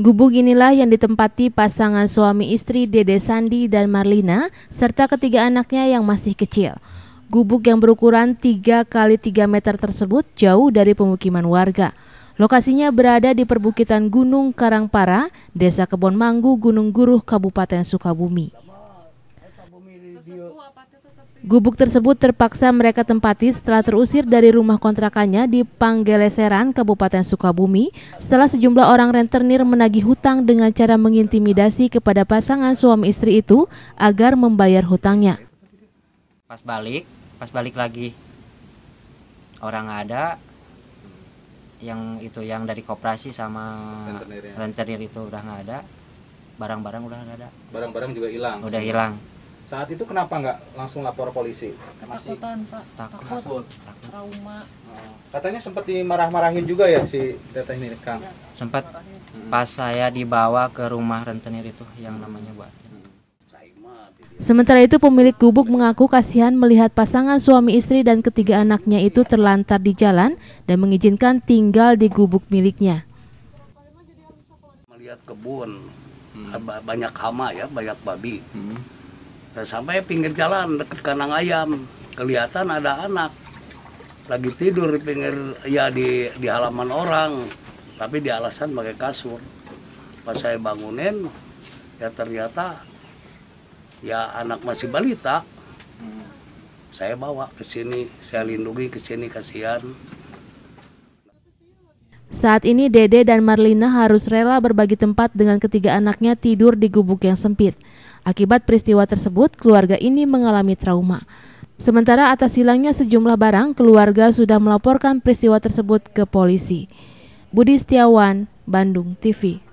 Gubuk inilah yang ditempati pasangan suami istri Dede Sandi dan Marlina serta ketiga anaknya yang masih kecil. Gubuk yang berukuran 3 kali 3 meter tersebut jauh dari pemukiman warga. Lokasinya berada di perbukitan Gunung Karangpara, Desa Kebon Manggu, Gunung Guruh, Kabupaten Sukabumi. Gubuk tersebut terpaksa mereka tempati setelah terusir dari rumah kontrakannya di Panggeleseran, Kabupaten Sukabumi, setelah sejumlah orang rentenir menagih hutang dengan cara mengintimidasi kepada pasangan suami istri itu agar membayar hutangnya. Pas balik, pas balik lagi orang ada yang itu yang dari koperasi sama rentenir, ya. rentenir itu udah nggak ada, barang-barang udah nggak ada. Barang-barang juga hilang. Udah hilang. Saat itu kenapa nggak langsung lapor polisi? Masih Ketakutan, Pak. Takut. Takut. Takut. Trauma. Oh. Katanya sempat dimarah-marahin juga ya si teteh ini, Kang. Iya, sempat pas saya dibawa ke rumah rentenir itu yang namanya buat. Sementara itu pemilik gubuk mengaku kasihan melihat pasangan suami istri dan ketiga anaknya itu terlantar di jalan dan mengizinkan tinggal di gubuk miliknya. Melihat kebun hmm. banyak hama ya, banyak babi. Hmm dan nah, sampai pinggir jalan dekat kandang ayam, kelihatan ada anak lagi tidur di pinggir ya di di halaman orang, tapi di alasan pakai kasur. Pas saya bangunin, ya ternyata ya anak masih balita. Saya bawa ke sini, saya lindungi ke sini kasihan. Saat ini Dede dan Marlina harus rela berbagi tempat dengan ketiga anaknya tidur di gubuk yang sempit. Akibat peristiwa tersebut, keluarga ini mengalami trauma. Sementara atas hilangnya sejumlah barang, keluarga sudah melaporkan peristiwa tersebut ke polisi. Budi Setiawan, Bandung TV.